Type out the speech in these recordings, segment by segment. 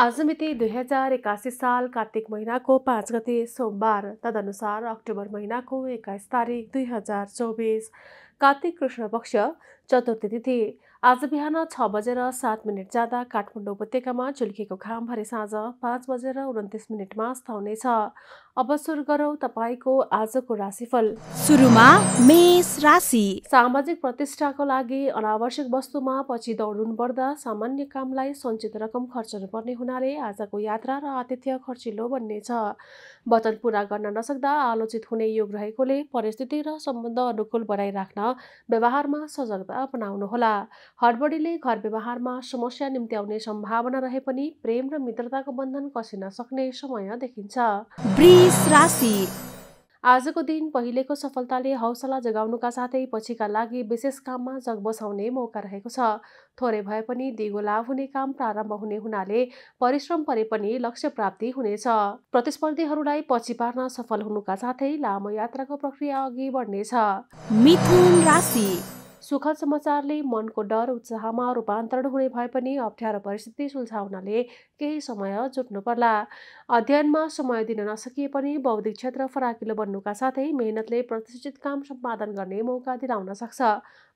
आज मिति दुई हजार एकासी साल कार्तिक महिनाको पाँच गते सोमबार तदनुसार अक्टोबर महिनाको एक्काइस तारिक दुई हजार चौबिस कार्तिक कृष्ण पक्ष चतुर्थ तिथि आज बिहान छ बजेर सात मिनट जाँदा काठमाडौँ उपत्यकामा चुल्किएको घाम भरे साँझ पाँच बजेर उन्तिस मिनटमा स्थाउनेछ अब सुरु गरौँ तपाईँको आजको राशिफल सुरुमा मेष राशि सामाजिक प्रतिष्ठाको लागि अनावश्यक वस्तुमा पछि दौडनु पर्दा सामान्य कामलाई सञ्चित रकम खर्चनु पर्ने हुनाले आजको यात्रा र आतिथ्य खर्चिलो बन्नेछ वचन पुरा गर्न नसक्दा आलोचित हुने योग रहेकोले परिस्थिति र सम्बन्ध अनुकूल बनाइराख्न व्यवहारमा सजगता अपनाउनुहोला हडबडीले घर व्यवहारमा समस्या निम्ति आउने सम्भावना रहे पनि प्रेम र मित्रताको बन्धन कसिन सक्ने समय देखिन्छ आजको दिन पहिलेको सफलताले हौसला जगाउनुका साथै पछिका लागि विशेष काममा जग बसाउने मौका रहेको छ थोरै भए पनि दिगो लाभ हुने काम प्रारम्भ हुने हुनाले परिश्रम परे पनि लक्ष्य प्राप्ति हुनेछ प्रतिस्पर्धीहरूलाई पछि पार्न सफल हुनुका साथै लामो यात्राको प्रक्रिया अघि बढ्नेछ मिथुन राशि सुखद समाचारले मनको डर उत्साहमा रूपान्तरण हुने भए पनि अप्ठ्यारो परिस्थिति सुल्झाउनले केही समय जुट्नु पर्ला अध्ययनमा समय दिन नसकिए पनि बौद्धिक क्षेत्र फराकिलो बन्नुका साथै मेहनतले प्रतिष्ठित काम सम्पादन गर्ने मौका दिलाउन सक्छ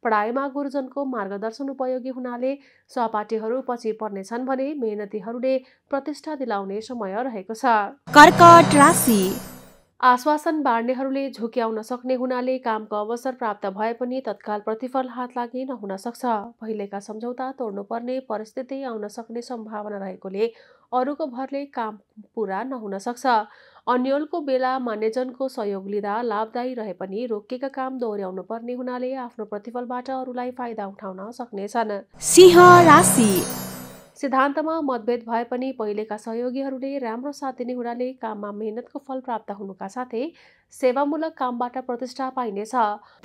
पढाइमा गुरुजनको मार्गदर्शन उपयोगी हुनाले सहपाठीहरू पछि पर्नेछन् भने मेहनतीहरूले प्रतिष्ठा दिलाउने समय रहेको छ कर्कट राशि आश्वासन बाँड्नेहरूले झुक्याउन सक्ने हुनाले कामको अवसर प्राप्त भए पनि तत्काल प्रतिफल हात लागि नहुन सक्छ पहिलेका सम्झौता तोड्नुपर्ने परिस्थिति आउन सक्ने सम्भावना रहेकोले अरूको भरले काम पुरा नहुन सक्छ अन्यलको बेला मान्यजनको सहयोग लिँदा लाभदायी रहे पनि रोकिएका काम दोहोऱ्याउनु पर्ने हुनाले आफ्नो प्रतिफलबाट अरूलाई फाइदा उठाउन सक्नेछन् सिंह राशि सिद्धान्तमा मतभेद भए पनि पहिलेका सहयोगीहरूले राम्रो साथ दिने हुनाले काममा मेहनतको फल प्राप्त हुनुका साथै सेवामूलक कामबाट प्रतिष्ठा पाइनेछ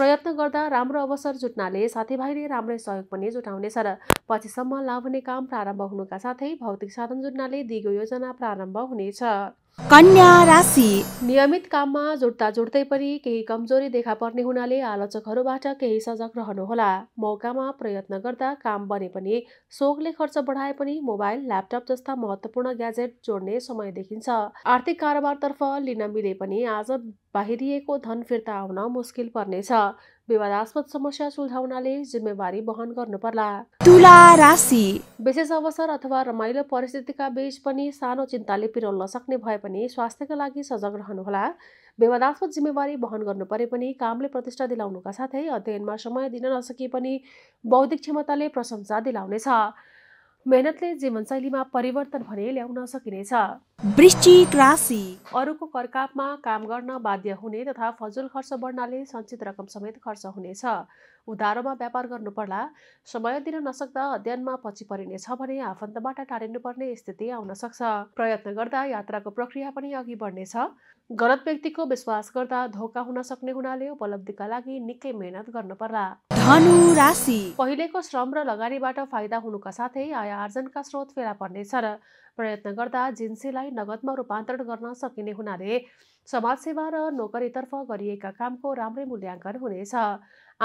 प्रयत्न गर्दा राम्रो अवसर जुट्नाले साथीभाइले राम्रै सहयोग पनि जुटाउनेछन् पछिसम्म लाभ हुने काम प्रारम्भ हुनुका साथै भौतिक साधन जुट्नाले दिगो योजना प्रारम्भ हुनेछ कन्या राशि नियमित काममा जोड्दा जोड्दै पनि केही कमजोरी देखा पर्ने हुनाले आलोचकहरूबाट केही सजग रहनुहोला मौकामा प्रयत्न गर्दा काम बने पनि सोखले खर्च बढाए पनि मोबाइल ल्यापटप जस्ता महत्त्वपूर्ण ग्याजेट जोड्ने समय देखिन्छ आर्थिक कारोबारतर्फ लिन मिले पनि आज बाहिरिएको धन फिर्ता आउन मुस्किल पर्नेछ विवादास्पद समस्या सुल्झाउनाले जिम्मेवारी बहन गर्नुपर्ला तुला राशि विशेष अवसर अथवा रमाइलो परिस्थितिका बीच पनि सानो चिन्ताले पिरोल्न सक्ने भए पनि स्वास्थ्यका लागि सजग रहनुहोला विवादास्पद जिम्मेवारी बहन गर्नु परे पनि कामले प्रतिष्ठा दिलाउनुका साथै अध्ययनमा समय दिन नसके पनि बौद्धिक क्षमताले प्रशंसा दिलाउनेछ मेहनतले जीवनशैलीमा परिवर्तन भने ल्याउन सकिनेछ वृश्चिक राशि अरूको करकापमा काम गर्न बाध्य हुने तथा फजुल खर्च बढ्नाले सञ्चित रकम समेत खर्च हुनेछ उधारोमा व्यापार गर्नुपर्ला समय दिन नसक्दा अध्ययनमा पछि परिनेछ भने आफन्तबाट टाढिनुपर्ने स्थिति आउन सक्छ प्रयत्न गर्दा यात्राको प्रक्रिया पनि अघि बढ्नेछ गलत व्यक्तिको विश्वास गर्दा धोका हुन सक्ने हुनाले उपलब्धिका लागि निकै मेहनत गर्न पर्ला धनु राशि पहिलेको श्रम र लगानीबाट फाइदा हुनुका साथै आय आर्जनका स्रोत फेला पर्नेछ प्रयत्न गर्दा जिन्सीलाई नगदमा रूपान्तरण गर्न सकिने हुनाले समाजसेवा र नोकरीतर्फ गरिएका कामको राम्रै मूल्याङ्कन हुनेछ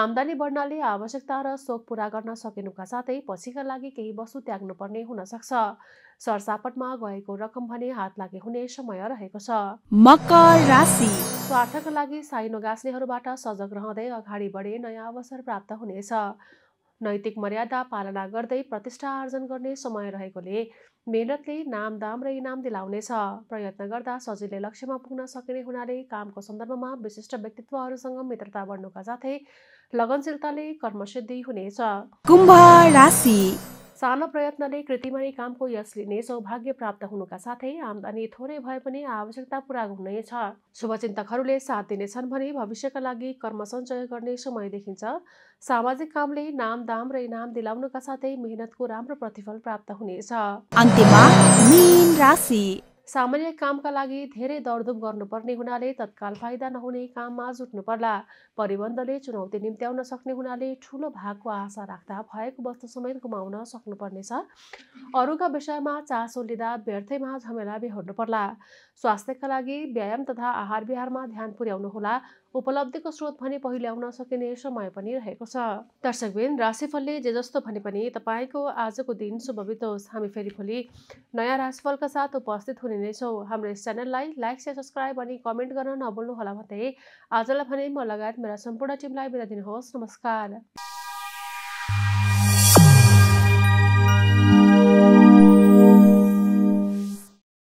आमदानी बढ्नाले आवश्यकता र शोक पूरा गर्न सकिनुका साथै पछिका लागि केही वस्तु त्याग्नुपर्ने सक्छ सरसापटमा गएको रकम भने हात लागे हुने समय रहेको छ मकर राशि स्वार्थका लागि साइनो गाँच्नेहरूबाट सजग रहँदै अगाडि बढे नयाँ अवसर प्राप्त हुनेछ नैतिक मर्यादा पालना गर्दै प्रतिष्ठा आर्जन गर्ने समय रहेकोले मेहनतले नाम दाम र इनाम दिलाउनेछ प्रयत्न गर्दा सजिलै लक्ष्यमा पुग्न सकिने हुनाले कामको सन्दर्भमा विशिष्ट व्यक्तित्वहरूसँग मित्रता बढ्नुका साथै लगनशीलताले कर्मसिद्धि हुनेछ कुम्भ राशि सानो प्रयत्नले कृतिमानी कामको यसले नै सौभाग्य प्राप्त हुनुका साथै आमदानी थोरै भए पनि आवश्यकता पुरा हुनेछ शुभचिन्तकहरूले साथ दिनेछन् भने भविष्यका लागि कर्म सञ्चय गर्ने समय देखिन्छ सामाजिक कामले नाम दाम र इनाम दिलाउनुका साथै मेहनतको राम्रो प्रतिफल प्राप्त हुनेछ अन्त्यमा राशि सामान्य कामका लागि धेरै दौडधुप गर्नुपर्ने हुनाले तत्काल फाइदा नहुने काममा जुट्नु पर्ला परिबन्धले चुनौती निम्त्याउन सक्ने हुनाले ठुलो भागको आशा राख्दा भएको वस्तु समेत गुमाउन सक्नुपर्नेछ अरूका विषयमा चासो लिँदा व्यर्थैमा झमेला बेहोर्नु पर्ला स्वास्थ्यका लागि व्यायाम तथा आहार विहारमा ध्यान पुर्याउनुहोला उपलब्धिको स्रोत भने पहिल्याउन सकिने समय पनि रहेको छ दर्शकबिन राशिफलले जे जस्तो भने पनि तपाईँको आजको दिन शुभ बितोस् हामी फेरि भोलि नयाँ राशिफलका साथ उपस्थित हुने नै छौँ हाम्रो यस च्यानललाई लाइक सेयर सब्सक्राइब अनि कमेन्ट गर्न नबोल्नुहोला भन्दै आजलाई भने म लगायत मेरा सम्पूर्ण टिमलाई बिदा दिनुहोस् नमस्कार